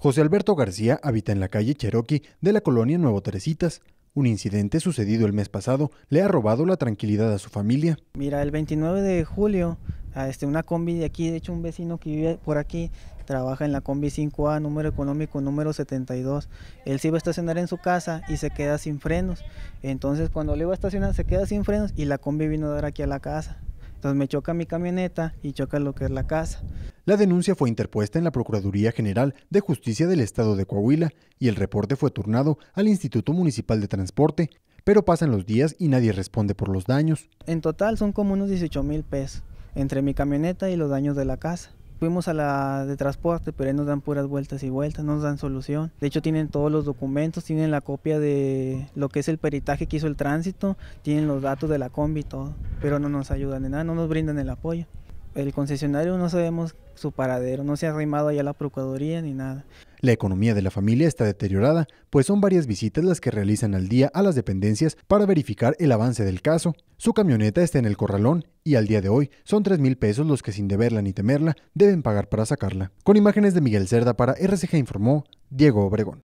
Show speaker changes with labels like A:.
A: José Alberto García habita en la calle Cherokee de la colonia Nuevo Teresitas. Un incidente sucedido el mes pasado le ha robado la tranquilidad a su familia.
B: Mira, el 29 de julio, este, una combi de aquí, de hecho un vecino que vive por aquí, trabaja en la combi 5A, número económico número 72. Él se iba a estacionar en su casa y se queda sin frenos. Entonces cuando le iba a estacionar se queda sin frenos y la combi vino a dar aquí a la casa. Entonces me choca mi camioneta y choca lo que es la casa. La denuncia fue interpuesta en la Procuraduría
A: General de Justicia del Estado de Coahuila y el reporte fue turnado al Instituto Municipal de Transporte, pero pasan los días y nadie responde por los daños.
B: En total son como unos 18 mil pesos, entre mi camioneta y los daños de la casa. Fuimos a la de transporte, pero ahí nos dan puras vueltas y vueltas, no nos dan solución. De hecho, tienen todos los documentos, tienen la copia de lo que es el peritaje que hizo el tránsito, tienen los datos de la combi y todo, pero no nos ayudan en nada, no nos brindan el apoyo el concesionario no sabemos su paradero, no se ha arrimado ya la Procuraduría ni nada.
A: La economía de la familia está deteriorada, pues son varias visitas las que realizan al día a las dependencias para verificar el avance del caso. Su camioneta está en el corralón y al día de hoy son 3 mil pesos los que sin deberla ni temerla deben pagar para sacarla. Con imágenes de Miguel Cerda para RCG informó Diego Obregón.